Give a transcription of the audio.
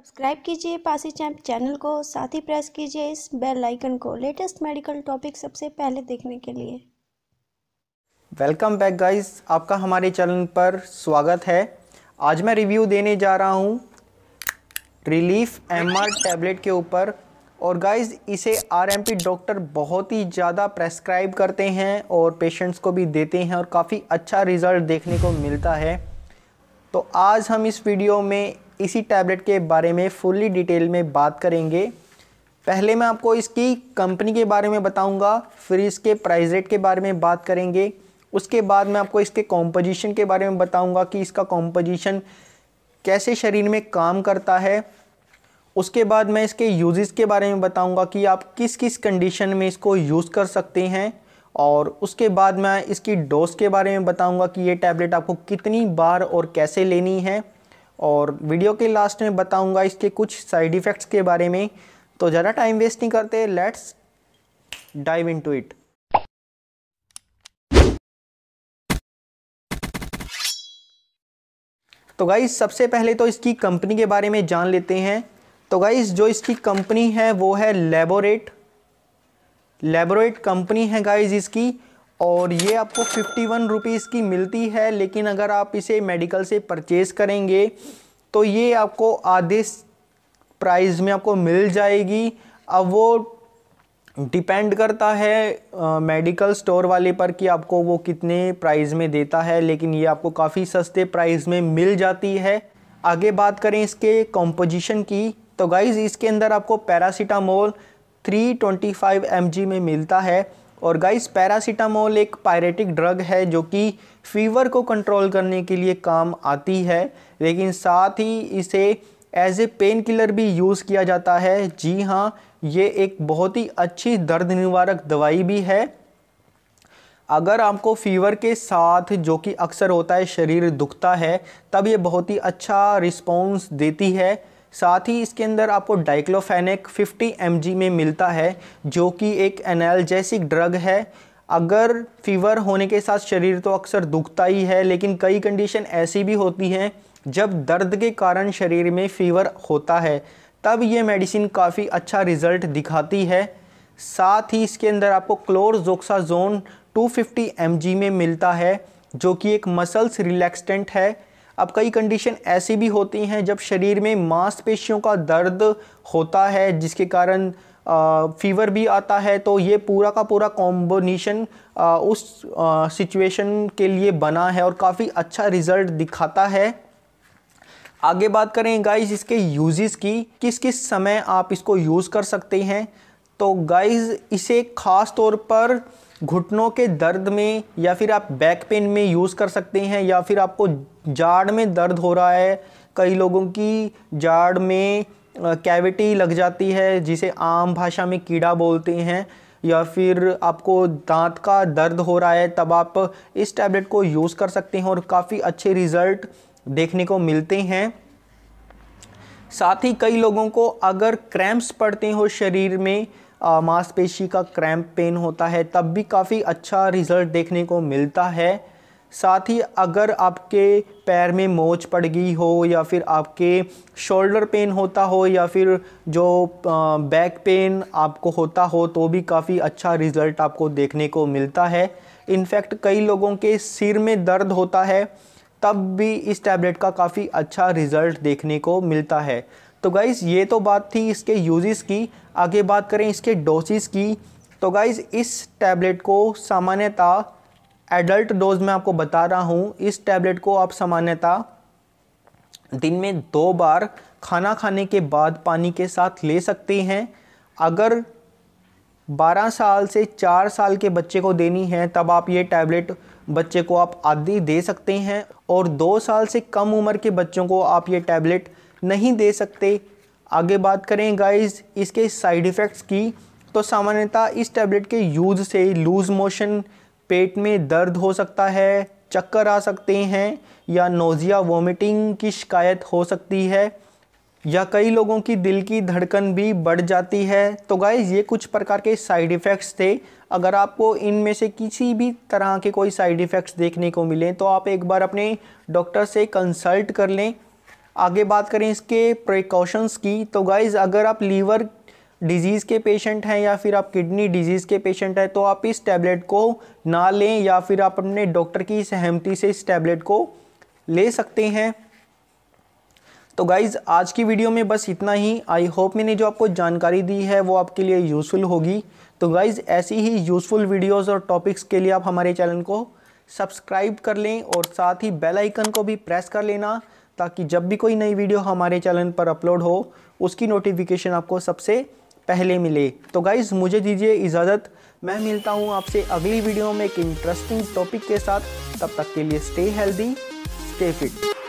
subscribe कीजिए Pasi champ channel को साथ ही प्रेस कीजिए इस बेल आइकन को लेटेस्ट मेडिकल टॉपिक सबसे पहले देखने के लिए वेलकम बैक गाइस आपका हमारे चैनल पर स्वागत है आज मैं रिव्यू देने जा रहा हूँ रिलीफ एम टैबलेट के ऊपर और गाइस इसे आरएमपी डॉक्टर बहुत ही ज़्यादा प्रेस्क्राइब करते हैं और पेशेंट्स को भी देते हैं और काफ़ी अच्छा रिज़ल्ट देखने को मिलता है तो आज हम इस वीडियो में इसी टैबलेट के बारे में फुल्ली डिटेल में बात करेंगे पहले मैं आपको इसकी कंपनी के बारे में बताऊंगा फिर इसके प्राइस रेट के बारे में बात करेंगे उसके बाद मैं आपको इसके कॉम्पोजिशन के बारे में बताऊंगा कि इसका कॉम्पोजिशन कैसे शरीर में काम करता है उसके बाद मैं इसके यूजेस के बारे में बताऊंगा कि आप किस किस कंडीशन में इसको यूज़ कर सकते हैं और उसके बाद मैं इसकी डोज के बारे में बताऊँगा कि ये टैबलेट आपको कितनी बार और कैसे लेनी है और वीडियो के लास्ट में बताऊंगा इसके कुछ साइड इफ़ेक्ट्स के बारे में तो ज़्यादा टाइम वेस्ट नहीं करते लेट्स डाइव इनटू इट तो गाइज सबसे पहले तो इसकी कंपनी के बारे में जान लेते हैं तो गाइज जो इसकी कंपनी है वो है लेबोरेट लेबोरेट कंपनी है गाइज इसकी और ये आपको फिफ्टी वन रुपीज़ की मिलती है लेकिन अगर आप इसे मेडिकल से परचेज़ करेंगे तो ये आपको आधे प्राइस में आपको मिल जाएगी अब वो डिपेंड करता है मेडिकल स्टोर वाले पर कि आपको वो कितने प्राइस में देता है लेकिन ये आपको काफ़ी सस्ते प्राइस में मिल जाती है आगे बात करें इसके कॉम्पोजिशन की तो गाइज़ इसके अंदर आपको पैरासीटामोल 325 mg में मिलता है और गाइस पैरासीटामोल एक पायरेटिक ड्रग है जो कि फीवर को कंट्रोल करने के लिए काम आती है लेकिन साथ ही इसे as a pain killer use किया जाता है जी हाँ ये एक बहुत ही अच्छी दर्द निवारक दवाई भी है अगर आपको फीवर के साथ जो कि अक्सर होता है शरीर दुखता है तब ये बहुत ही अच्छा रिस्पॉन्स देती है साथ ही इसके अंदर आपको डाइक्लोफेनिक 50 एम में मिलता है जो कि एक एनाल्जेसिक ड्रग है अगर फीवर होने के साथ शरीर तो अक्सर दुखता ही है लेकिन कई कंडीशन ऐसी भी होती हैं जब दर्द के कारण शरीर में फीवर होता है तब ये मेडिसिन काफ़ी अच्छा रिज़ल्ट दिखाती है साथ ही इसके अंदर आपको क्लोरजोक्साजोन 250 फिफ्टी में मिलता है जो कि एक मसल्स रिलैक्सटेंट है अब कई कंडीशन ऐसी भी होती हैं जब शरीर में मांसपेशियों का दर्द होता है जिसके कारण फीवर भी आता है तो ये पूरा का पूरा कॉम्बिनेशन उस सिचुएशन के लिए बना है और काफ़ी अच्छा रिज़ल्ट दिखाता है आगे बात करें गाइस इसके यूजेस की किस किस समय आप इसको यूज़ कर सकते हैं तो गाइस इसे ख़ास तौर पर घुटनों के दर्द में या फिर आप बैक पेन में यूज़ कर सकते हैं या फिर आपको जाड़ में दर्द हो रहा है कई लोगों की जाड़ में कैविटी लग जाती है जिसे आम भाषा में कीड़ा बोलते हैं या फिर आपको दांत का दर्द हो रहा है तब आप इस टैबलेट को यूज़ कर सकते हैं और काफ़ी अच्छे रिज़ल्ट देखने को मिलते हैं साथ ही कई लोगों को अगर क्रैम्प्स पड़ते हो शरीर में मांसपेशी का क्रैम्प पेन होता है तब भी काफ़ी अच्छा रिज़ल्ट देखने को मिलता है साथ ही अगर आपके पैर में मोच पड़ गई हो या फिर आपके शोल्डर पेन होता हो या फिर जो बैक पेन आपको होता हो तो भी काफ़ी अच्छा रिज़ल्ट आपको देखने को मिलता है इनफैक्ट कई लोगों के सिर में दर्द होता है तब भी इस टैबलेट का काफ़ी अच्छा रिज़ल्ट देखने को मिलता है तो गाइज़ ये तो बात थी इसके यूजेस की आगे बात करें इसके डोसेस की तो गाइज़ इस टैबलेट को सामान्यतः एडल्ट डोज में आपको बता रहा हूँ इस टैबलेट को आप सामान्यतः दिन में दो बार खाना खाने के बाद पानी के साथ ले सकते हैं अगर 12 साल से 4 साल के बच्चे को देनी है तब आप ये टैबलेट बच्चे को आप आदि दे सकते हैं और 2 साल से कम उम्र के बच्चों को आप ये टैबलेट नहीं दे सकते आगे बात करें गाइस इसके साइड इफ़ेक्ट्स की तो सामान्यतः इस टैबलेट के यूज़ से लूज़ मोशन पेट में दर्द हो सकता है चक्कर आ सकते हैं या नोज़िया वोमिटिंग की शिकायत हो सकती है या कई लोगों की दिल की धड़कन भी बढ़ जाती है तो गाइज़ ये कुछ प्रकार के साइड इफ़ेक्ट्स थे अगर आपको इनमें से किसी भी तरह के कोई साइड इफ़ेक्ट्स देखने को मिलें तो आप एक बार अपने डॉक्टर से कंसल्ट कर लें आगे बात करें इसके प्रिकॉशंस की तो गाइज़ अगर आप लीवर डिजीज़ के पेशेंट हैं या फिर आप किडनी डिजीज़ के पेशेंट हैं तो आप इस टैबलेट को ना लें या फिर आप अपने डॉक्टर की सहमति से इस टैबलेट को ले सकते हैं तो गाइज़ आज की वीडियो में बस इतना ही आई होप मैंने जो आपको जानकारी दी है वो आपके लिए यूज़फुल होगी तो गाइज़ ऐसी ही यूज़फुल वीडियोस और टॉपिक्स के लिए आप हमारे चैनल को सब्सक्राइब कर लें और साथ ही बेल आइकन को भी प्रेस कर लेना ताकि जब भी कोई नई वीडियो हमारे चैनल पर अपलोड हो उसकी नोटिफिकेशन आपको सबसे पहले मिले तो गाइज़ मुझे दीजिए इजाज़त मैं मिलता हूँ आपसे अगली वीडियो में एक इंटरेस्टिंग टॉपिक के साथ तब तक के लिए स्टे हेल्दी स्टे फिट